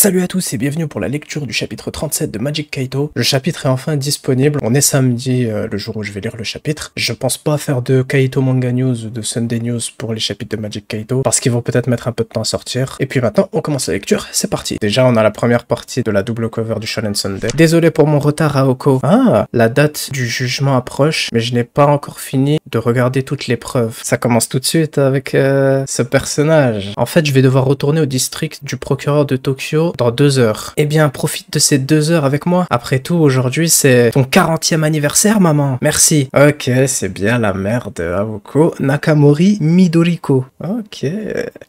Salut à tous et bienvenue pour la lecture du chapitre 37 de Magic Kaito. Le chapitre est enfin disponible, on est samedi euh, le jour où je vais lire le chapitre. Je pense pas faire de Kaito Manga News ou de Sunday News pour les chapitres de Magic Kaito, parce qu'ils vont peut-être mettre un peu de temps à sortir. Et puis maintenant, on commence la lecture, c'est parti Déjà, on a la première partie de la double cover du Shonen Sunday. Désolé pour mon retard à Oko. Ah, la date du jugement approche, mais je n'ai pas encore fini de regarder toutes les preuves. Ça commence tout de suite avec euh, ce personnage. En fait, je vais devoir retourner au district du procureur de Tokyo dans deux heures. Eh bien, profite de ces deux heures avec moi. Après tout, aujourd'hui, c'est ton 40e anniversaire, maman. Merci. Ok, c'est bien la mère de Aoko Nakamori Midoriko. Ok.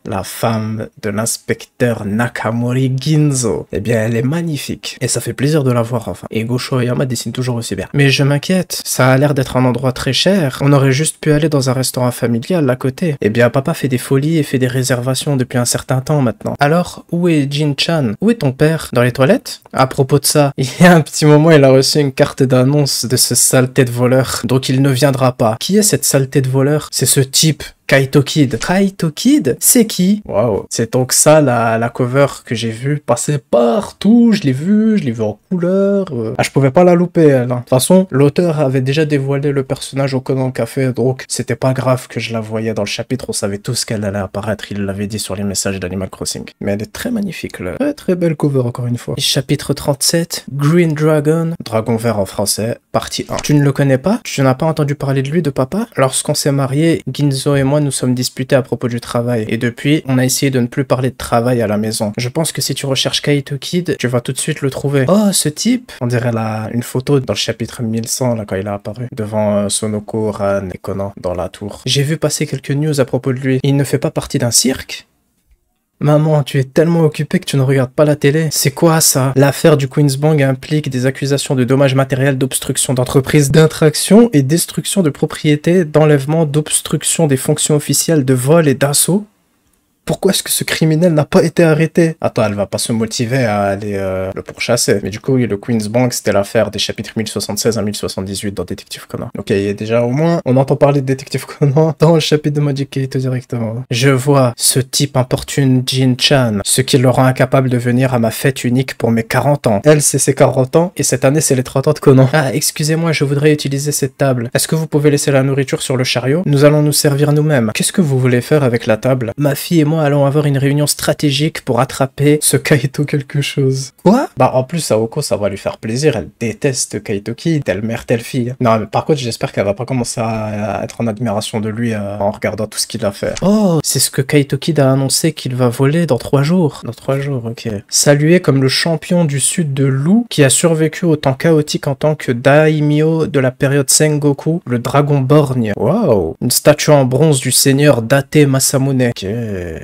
La femme de l'inspecteur Nakamori Ginzo. Eh bien, elle est magnifique. Et ça fait plaisir de la voir, enfin. Et Gosho Yama dessine toujours aussi bien. Mais je m'inquiète. Ça a l'air d'être un endroit très cher. On aurait juste pu aller dans un restaurant familial à côté. Eh bien, papa fait des folies et fait des réservations depuis un certain temps maintenant. Alors, où est Jin-chan où est ton père Dans les toilettes À propos de ça, il y a un petit moment, il a reçu une carte d'annonce de ce saleté de voleur, donc il ne viendra pas. Qui est cette saleté de voleur C'est ce type Kaito Kid. Kaito Kid, c'est qui Waouh, c'est donc ça la, la cover que j'ai vue passer partout. Je l'ai vue, je l'ai vue en couleur. Euh. Ah, je pouvais pas la louper. Elle, hein. De toute façon, l'auteur avait déjà dévoilé le personnage au Conan Café, donc c'était pas grave que je la voyais dans le chapitre. On savait tous qu'elle allait apparaître. Il l'avait dit sur les messages d'Animal Crossing. Mais elle est très magnifique là. Très très belle cover encore une fois. chapitre 37, Green Dragon, Dragon Vert en français, partie 1. Tu ne le connais pas Tu n'as pas entendu parler de lui, de papa Lorsqu'on s'est marié, Ginzo et moi nous sommes disputés à propos du travail, et depuis, on a essayé de ne plus parler de travail à la maison. Je pense que si tu recherches Kaito Kid, tu vas tout de suite le trouver. Oh, ce type On dirait là une photo dans le chapitre 1100, là, quand il a apparu, devant euh, Sonoko, Ran et Conan, dans la tour. J'ai vu passer quelques news à propos de lui. Il ne fait pas partie d'un cirque Maman, tu es tellement occupée que tu ne regardes pas la télé. C'est quoi ça L'affaire du Queen's Bank implique des accusations de dommages matériels, d'obstruction d'entreprise, d'intraction et destruction de propriété, d'enlèvement, d'obstruction des fonctions officielles, de vol et d'assaut pourquoi est-ce que ce criminel n'a pas été arrêté Attends, elle va pas se motiver à aller euh, le pourchasser. Mais du coup, le Queen's Bank, c'était l'affaire des chapitres 1076 à 1078 dans Détective Conan. Ok, et déjà au moins, on entend parler de Détective Conan dans le chapitre de Magic Kate directement. Je vois ce type importune Jin Chan, ce qui le rend incapable de venir à ma fête unique pour mes 40 ans. Elle, c'est ses 40 ans, et cette année, c'est les 30 ans de Conan. Ah, excusez-moi, je voudrais utiliser cette table. Est-ce que vous pouvez laisser la nourriture sur le chariot Nous allons nous servir nous-mêmes. Qu'est-ce que vous voulez faire avec la table Ma fille et moi allons avoir une réunion stratégique pour attraper ce Kaito quelque chose. Quoi Bah en plus Saoko ça va lui faire plaisir, elle déteste Kaito Kid, telle mère, telle fille. Non mais par contre j'espère qu'elle va pas commencer à être en admiration de lui euh, en regardant tout ce qu'il a fait. Oh, c'est ce que Kaito Kid a annoncé qu'il va voler dans trois jours. Dans trois jours, ok. Salué comme le champion du sud de loup qui a survécu au temps chaotique en tant que Daimyo de la période Sengoku, le dragon borgne. Waouh Une statue en bronze du seigneur Date Masamune. Ok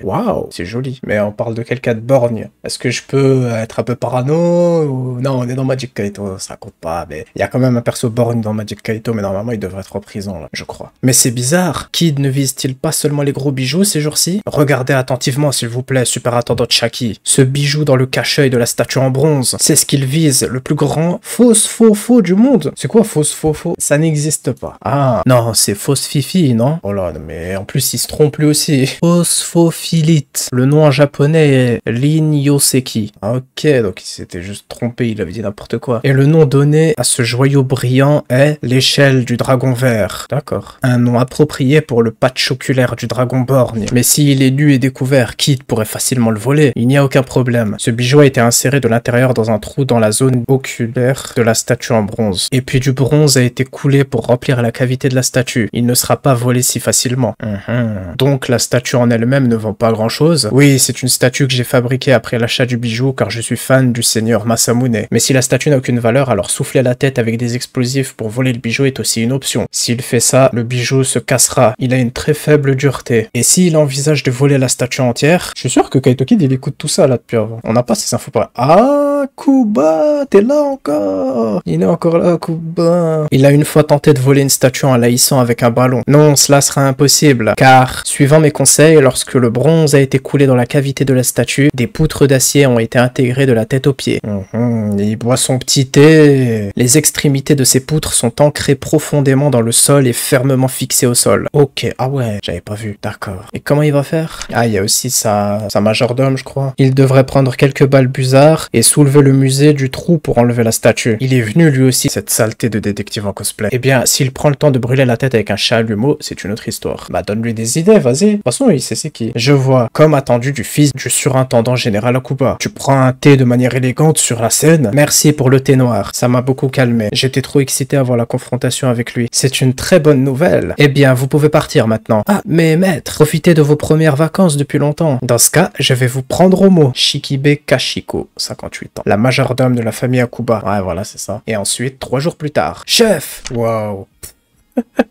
waouh, c'est joli. Mais on parle de quelqu'un de borgne. Est-ce que je peux être un peu parano ou... Non, on est dans Magic Kaito, ça compte pas. Mais il y a quand même un perso borgne dans Magic Kaito, mais normalement il devrait être en prison, là, je crois. Mais c'est bizarre. Kid ne vise-t-il pas seulement les gros bijoux ces jours-ci Regardez attentivement, s'il vous plaît, super attendant Chaki. Ce bijou dans le cache-œil de la statue en bronze, c'est ce qu'il vise, le plus grand fausse faux faux du monde. C'est quoi fausse faux faux Ça n'existe pas. Ah, non, c'est fausse fifi, non Oh là, mais en plus il se trompe lui aussi. Fausse faux Philite. Le nom en japonais est Lin Yoseki. Ah, ok, donc il s'était juste trompé, il avait dit n'importe quoi. Et le nom donné à ce joyau brillant est l'échelle du dragon vert. D'accord. Un nom approprié pour le patch oculaire du dragon borgne. Mais s'il est nu et découvert, Kid pourrait facilement le voler. Il n'y a aucun problème. Ce bijou a été inséré de l'intérieur dans un trou dans la zone oculaire de la statue en bronze. Et puis du bronze a été coulé pour remplir la cavité de la statue. Il ne sera pas volé si facilement. Mhm. Donc la statue en elle-même ne vend pas grand chose. Oui, c'est une statue que j'ai fabriquée après l'achat du bijou car je suis fan du seigneur Masamune. Mais si la statue n'a aucune valeur, alors souffler à la tête avec des explosifs pour voler le bijou est aussi une option. S'il fait ça, le bijou se cassera. Il a une très faible dureté. Et s'il envisage de voler la statue entière, je suis sûr que Kaito Kid il écoute tout ça là depuis On n'a pas ces infos par Ah, Kuba, t'es là encore Il est encore là, Kuba. Il a une fois tenté de voler une statue en laissant avec un ballon. Non, cela sera impossible, car suivant mes conseils, lorsque le bras bronze a été coulé dans la cavité de la statue, des poutres d'acier ont été intégrées de la tête aux pieds. Mmh, mmh, il boit son petit thé. Les extrémités de ces poutres sont ancrées profondément dans le sol et fermement fixées au sol. Ok, ah ouais, j'avais pas vu, d'accord. Et comment il va faire Ah, il y a aussi sa, sa majordome, je crois. Il devrait prendre quelques balbuzards et soulever le musée du trou pour enlever la statue. Il est venu lui aussi, cette saleté de détective en cosplay. Eh bien, s'il prend le temps de brûler la tête avec un chalumeau, c'est une autre histoire. Bah donne-lui des idées, vas-y. De toute façon, il sait c'est qui vois, comme attendu du fils du surintendant général Akuba. Tu prends un thé de manière élégante sur la scène. Merci pour le thé noir, ça m'a beaucoup calmé. J'étais trop excité à voir la confrontation avec lui. C'est une très bonne nouvelle. Eh bien, vous pouvez partir maintenant. Ah, mais maître, profitez de vos premières vacances depuis longtemps. Dans ce cas, je vais vous prendre au mot. Shikibe Kashiko, 58 ans. La majordome de la famille Akuba. Ouais, voilà, c'est ça. Et ensuite, trois jours plus tard. Chef Wow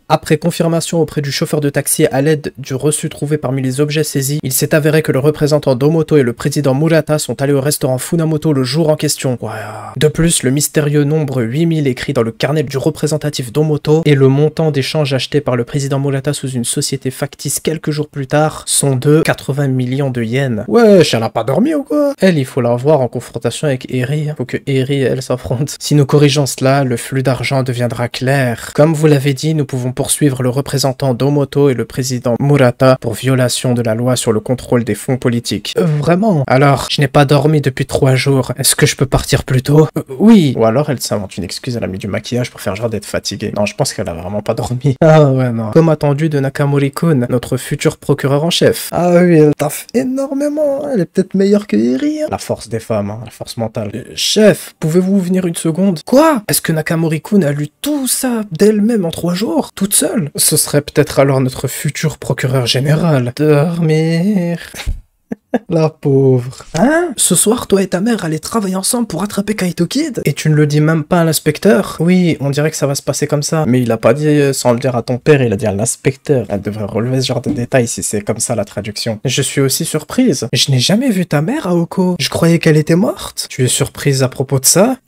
après confirmation auprès du chauffeur de taxi à l'aide du reçu trouvé parmi les objets saisis, il s'est avéré que le représentant d'Omoto et le président Murata sont allés au restaurant Funamoto le jour en question. De plus, le mystérieux nombre 8000 écrit dans le carnet du représentatif d'Omoto et le montant d'échanges achetés par le président Murata sous une société factice quelques jours plus tard sont de 80 millions de yens. Ouais, elle a pas dormi ou quoi Elle, il faut la voir en confrontation avec Eri. Faut que Eri et elle s'affrontent. Si nous corrigeons cela, le flux d'argent deviendra clair. Comme vous l'avez dit, nous pouvons poursuivre le représentant Domoto et le président Murata pour violation de la loi sur le contrôle des fonds politiques. Euh, vraiment Alors, je n'ai pas dormi depuis trois jours. Est-ce que je peux partir plus tôt euh, Oui Ou alors elle s'invente une excuse, elle a mis du maquillage pour faire genre d'être fatiguée. Non, je pense qu'elle a vraiment pas dormi. Ah ouais, non. Comme attendu de Nakamori Kun, notre futur procureur en chef. Ah oui, elle taffe énormément. Hein. Elle est peut-être meilleure que Iri. Hein. La force des femmes, hein, la force mentale. Euh, chef, pouvez-vous venir une seconde Quoi Est-ce que Nakamori Kun a lu tout ça d'elle-même en trois jours toute seule. Ce serait peut-être alors notre futur procureur général. Dormir. La pauvre. Hein Ce soir, toi et ta mère allez travailler ensemble pour attraper Kaito Kid Et tu ne le dis même pas à l'inspecteur Oui, on dirait que ça va se passer comme ça. Mais il a pas dit euh, sans le dire à ton père, il a dit à l'inspecteur. Elle devrait relever ce genre de détails si c'est comme ça la traduction. Je suis aussi surprise. Je n'ai jamais vu ta mère, Aoko. Je croyais qu'elle était morte. Tu es surprise à propos de ça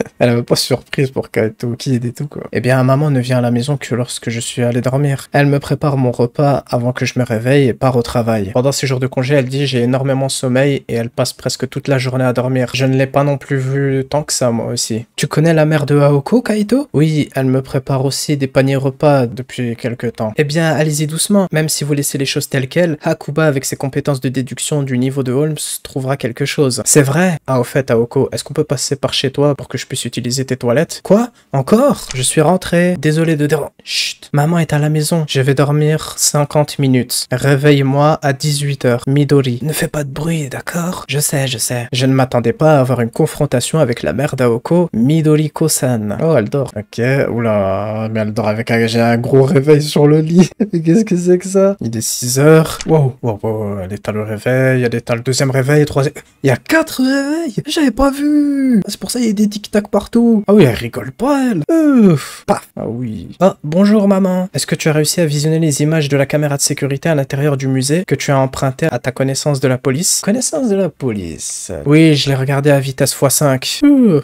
Elle n'avait pas surprise pour Kaito, est et tout quoi. Eh bien, maman ne vient à la maison que lorsque je suis allé dormir. Elle me prépare mon repas avant que je me réveille et part au travail. Pendant ces jours de congé, elle dit j'ai énormément sommeil et elle passe presque toute la journée à dormir. Je ne l'ai pas non plus vu tant que ça moi aussi. Tu connais la mère de Aoko, Kaito Oui, elle me prépare aussi des paniers repas depuis quelques temps. Eh bien, allez-y doucement. Même si vous laissez les choses telles quelles, Hakuba avec ses compétences de déduction du niveau de Holmes trouvera quelque chose. C'est vrai Ah au fait Aoko, est-ce qu'on peut passer par chez toi pour que je je puisse utiliser tes toilettes. Quoi Encore Je suis rentré. Désolé de déranger. Chut, maman est à la maison. Je vais dormir 50 minutes. Réveille-moi à 18h. Midori, ne fais pas de bruit, d'accord Je sais, je sais. Je ne m'attendais pas à avoir une confrontation avec la mère d'Aoko, Midori Kosan. Oh, elle dort. Ok, oula, mais elle dort avec un... J'ai un gros réveil sur le lit. Qu'est-ce que c'est que ça Il est 6h. Wow, wow, elle est à le réveil, elle est le deuxième réveil, troisième... Il y a quatre réveils J'avais pas vu ah, C'est pour ça qu'il y a des dictats partout. Ah oui, elle rigole pas, elle. Ouf, paf. Ah oui. Ah, bonjour maman. Est-ce que tu as réussi à visionner les images de la caméra de sécurité à l'intérieur du musée que tu as emprunté à ta connaissance de la police Connaissance de la police. Oui, je l'ai regardé à vitesse x5.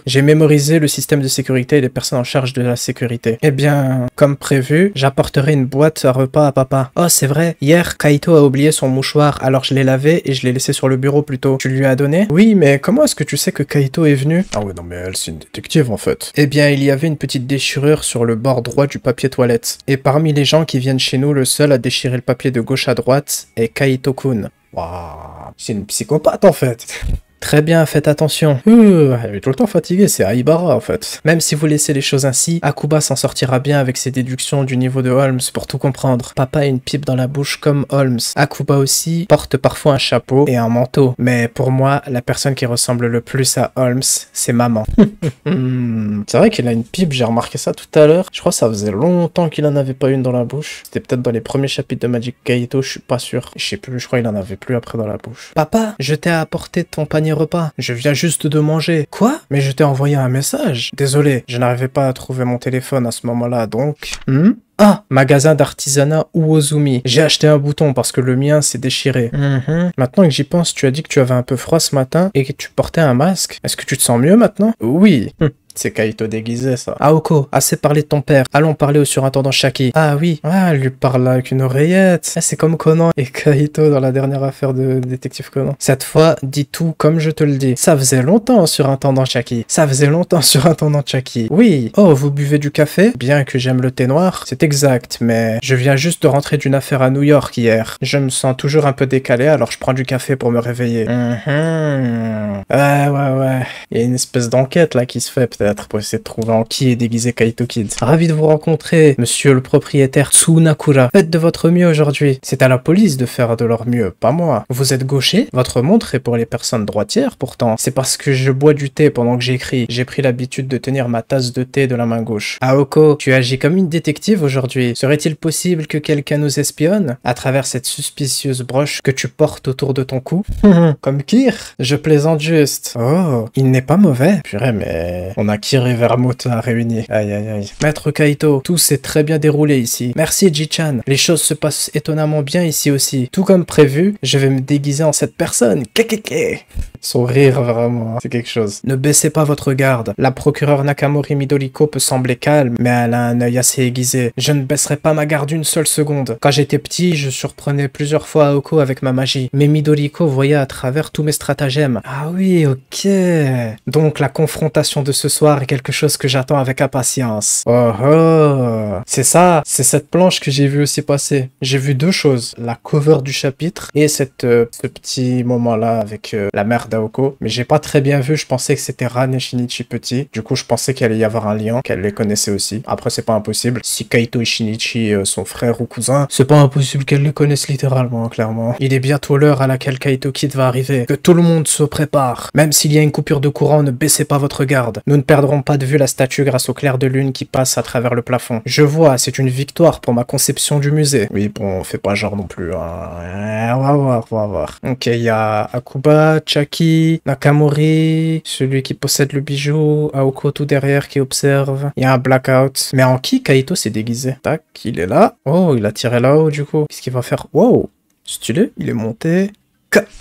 J'ai mémorisé le système de sécurité et les personnes en charge de la sécurité. Eh bien, comme prévu, j'apporterai une boîte à repas à papa. Oh, c'est vrai. Hier, Kaito a oublié son mouchoir, alors je l'ai lavé et je l'ai laissé sur le bureau plutôt. tôt. Tu lui as donné Oui, mais comment est-ce que tu sais que Kaito est venu Ah oui non mais elle, c'est détective en fait. Eh bien, il y avait une petite déchirure sur le bord droit du papier toilette. Et parmi les gens qui viennent chez nous, le seul à déchirer le papier de gauche à droite est Kaito Kun. Waouh, c'est une psychopathe en fait. Très bien, faites attention. Il euh, est tout le temps fatigué, c'est Aibara en fait. Même si vous laissez les choses ainsi, Akuba s'en sortira bien avec ses déductions du niveau de Holmes pour tout comprendre. Papa a une pipe dans la bouche comme Holmes. Akuba aussi porte parfois un chapeau et un manteau. Mais pour moi, la personne qui ressemble le plus à Holmes, c'est maman. Hmm, c'est vrai qu'il a une pipe, j'ai remarqué ça tout à l'heure. Je crois que ça faisait longtemps qu'il en avait pas une dans la bouche. C'était peut-être dans les premiers chapitres de Magic Kaito, je suis pas sûr. Je sais plus, je crois qu'il en avait plus après dans la bouche. Papa, je t'ai apporté ton panier repas. Je viens juste de manger. Quoi Mais je t'ai envoyé un message. Désolé, je n'arrivais pas à trouver mon téléphone à ce moment-là, donc... Hmm? ah, magasin d'artisanat Uozumi. J'ai acheté un bouton parce que le mien s'est déchiré. Mhm. Maintenant que j'y pense, tu as dit que tu avais un peu froid ce matin et que tu portais un masque. Est-ce que tu te sens mieux maintenant Oui. Hum. C'est Kaito déguisé, ça. Aoko, assez parlé de ton père. Allons parler au surintendant Shaki. Ah oui. Ah, lui parle avec une oreillette. Ah, c'est comme Conan et Kaito dans la dernière affaire de détective Conan. Cette fois, dis tout comme je te le dis. Ça faisait longtemps, surintendant Shaki. Ça faisait longtemps, surintendant Shaki. Oui. Oh, vous buvez du café Bien que j'aime le thé noir. C'est exact, mais je viens juste de rentrer d'une affaire à New York hier. Je me sens toujours un peu décalé, alors je prends du café pour me réveiller. Mm -hmm. Ouais, ouais, ouais. Il y a une espèce d'enquête là qui se fait, peut de trouver en qui est déguisé Kaito Kid. Ravi de vous rencontrer, monsieur le propriétaire Tsunakura. Faites de votre mieux aujourd'hui. C'est à la police de faire de leur mieux, pas moi. Vous êtes gaucher Votre montre est pour les personnes droitières pourtant. C'est parce que je bois du thé pendant que j'écris. J'ai pris l'habitude de tenir ma tasse de thé de la main gauche. Aoko, tu agis comme une détective aujourd'hui. Serait-il possible que quelqu'un nous espionne à travers cette suspicieuse broche que tu portes autour de ton cou Comme Kir Je plaisante juste. Oh, il n'est pas mauvais. Purée, mais on a Kiri Vermouth a réuni. Aïe aïe aïe. Maître Kaito, tout s'est très bien déroulé ici. Merci Jichan. Les choses se passent étonnamment bien ici aussi. Tout comme prévu, je vais me déguiser en cette personne. Kékéké. Son rire vraiment, hein, c'est quelque chose. Ne baissez pas votre garde. La procureure Nakamori Midoriko peut sembler calme, mais elle a un œil assez aiguisé. Je ne baisserai pas ma garde une seule seconde. Quand j'étais petit, je surprenais plusieurs fois Aoko avec ma magie, mais Midoriko voyait à travers tous mes stratagèmes. Ah oui, ok. Donc la confrontation de ce soir quelque chose que j'attends avec impatience. Oh oh C'est ça, c'est cette planche que j'ai vu aussi passer. J'ai vu deux choses, la cover du chapitre et cette, euh, ce petit moment-là avec euh, la mère d'Aoko. Mais j'ai pas très bien vu, je pensais que c'était Ran et Shinichi petit. Du coup, je pensais qu'il allait y avoir un lien, qu'elle les connaissait aussi. Après, c'est pas impossible. Si Kaito et Shinichi euh, sont frères ou cousins, c'est pas impossible qu'elle les connaisse littéralement, clairement. Il est bientôt l'heure à laquelle Kaito Kid va arriver. Que tout le monde se prépare. Même s'il y a une coupure de courant, ne baissez pas votre garde. Nous ne perdront pas de vue la statue grâce au clair de lune qui passe à travers le plafond. Je vois, c'est une victoire pour ma conception du musée. Oui, bon, on fait pas genre non plus. Hein. Eh, on va voir, on va voir. Ok, il y a Akuba, Chaki, Nakamori, celui qui possède le bijou, Aoko tout derrière qui observe. Il y a un blackout. Mais en qui Kaito s'est déguisé Tac, il est là. Oh, il a tiré là-haut du coup. Qu'est-ce qu'il va faire Wow Stylé, il est monté.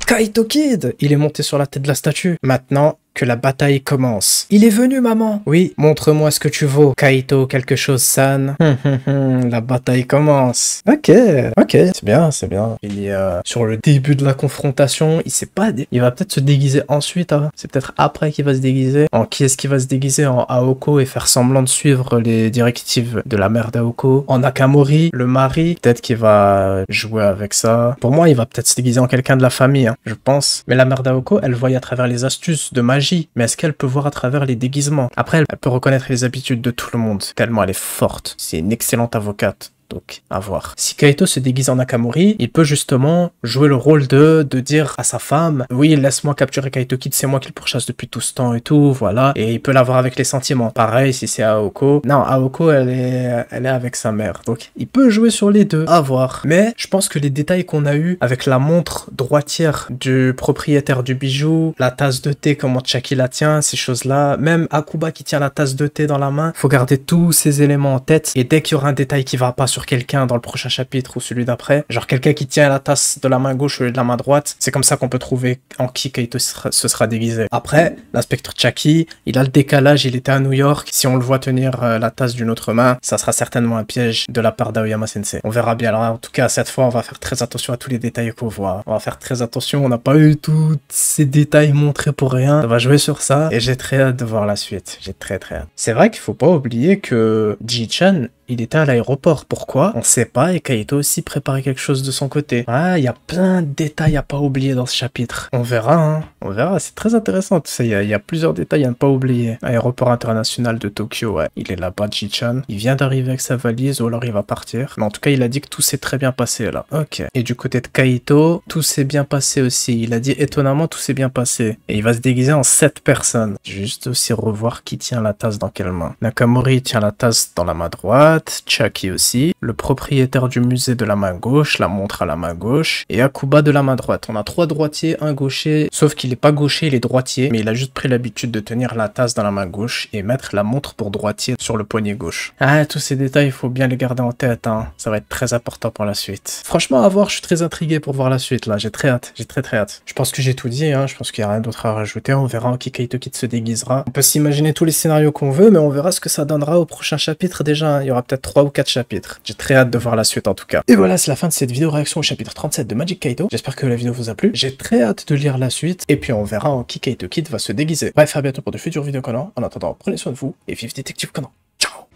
Kaito Kid Il est monté sur la tête de la statue. Maintenant, que la bataille commence. Il est venu, maman Oui, montre-moi ce que tu vaux, Kaito quelque chose san. Hum, hum, hum, la bataille commence. Ok, ok, c'est bien, c'est bien. Il est euh, sur le début de la confrontation, il sait pas... Il va peut-être se déguiser ensuite, hein. c'est peut-être après qu'il va se déguiser. En qui est-ce qu'il va se déguiser En Aoko et faire semblant de suivre les directives de la mère d'Aoko. En Akamori, le mari, peut-être qu'il va jouer avec ça. Pour moi, il va peut-être se déguiser en quelqu'un de la famille, hein, je pense. Mais la mère d'Aoko, elle voyait à travers les astuces de magie mais est-ce qu'elle peut voir à travers les déguisements Après, elle peut reconnaître les habitudes de tout le monde, tellement elle est forte. C'est une excellente avocate. Donc, à voir. Si Kaito se déguise en Nakamori, il peut justement jouer le rôle de, de dire à sa femme, oui, laisse-moi capturer Kaito Kid, c'est moi qui le pourchasse depuis tout ce temps et tout, voilà. Et il peut l'avoir avec les sentiments. Pareil, si c'est Aoko. Non, Aoko, elle est, elle est avec sa mère. Donc, il peut jouer sur les deux. À voir. Mais, je pense que les détails qu'on a eu avec la montre droitière du propriétaire du bijou, la tasse de thé, comment Chaki la tient, ces choses-là, même Akuba qui tient la tasse de thé dans la main, faut garder tous ces éléments en tête. Et dès qu'il y aura un détail qui va pas sur quelqu'un dans le prochain chapitre ou celui d'après. Genre quelqu'un qui tient la tasse de la main gauche ou de la main droite. C'est comme ça qu'on peut trouver en qui Kaito se sera déguisé. Après, l'inspecteur Chucky, il a le décalage, il était à New York. Si on le voit tenir euh, la tasse d'une autre main, ça sera certainement un piège de la part d'Aoyama Sensei. On verra bien. Alors, en tout cas, cette fois, on va faire très attention à tous les détails qu'on voit. On va faire très attention. On n'a pas eu tous ces détails montrés pour rien. On va jouer sur ça. Et j'ai très hâte de voir la suite. J'ai très très hâte. C'est vrai qu'il faut pas oublier que Ji-chan il était à l'aéroport. Pourquoi On sait pas et Kaito aussi préparait quelque chose de son côté. Ah, il y a plein de détails à pas oublier dans ce chapitre. On verra, hein. On verra, c'est très intéressant ça. Il y, a plusieurs détails à ne pas oublier. Aéroport international de Tokyo, ouais. Il est là-bas, Jichan. Il vient d'arriver avec sa valise ou alors il va partir. Mais en tout cas, il a dit que tout s'est très bien passé là. Ok. Et du côté de Kaito, tout s'est bien passé aussi. Il a dit étonnamment tout s'est bien passé. Et il va se déguiser en sept personnes. Juste aussi revoir qui tient la tasse dans quelle main. Nakamori tient la tasse dans la main droite tchaki Chucky aussi. Le propriétaire du musée de la main gauche, la montre à la main gauche. Et Akuba de la main droite. On a trois droitiers, un gaucher. Sauf qu'il n'est pas gaucher, il est droitier. Mais il a juste pris l'habitude de tenir la tasse dans la main gauche et mettre la montre pour droitier sur le poignet gauche. Ah, tous ces détails, il faut bien les garder en tête. Hein. Ça va être très important pour la suite. Franchement, à voir, je suis très intrigué pour voir la suite. là. J'ai très hâte. J'ai très très hâte. Je pense que j'ai tout dit. Hein. Je pense qu'il n'y a rien d'autre à rajouter. On verra en qui Kaito Kid se déguisera. On peut s'imaginer tous les scénarios qu'on veut, mais on verra ce que ça donnera au prochain chapitre déjà. Hein. Il y aura peut ou quatre chapitres. J'ai très hâte de voir la suite en tout cas. Et voilà, c'est la fin de cette vidéo réaction au chapitre 37 de Magic Kaito. J'espère que la vidéo vous a plu. J'ai très hâte de lire la suite et puis on verra en qui Kaito Kid va se déguiser. Bref, à bientôt pour de futures vidéos canon. En attendant, prenez soin de vous et vive Détective Conan. Ciao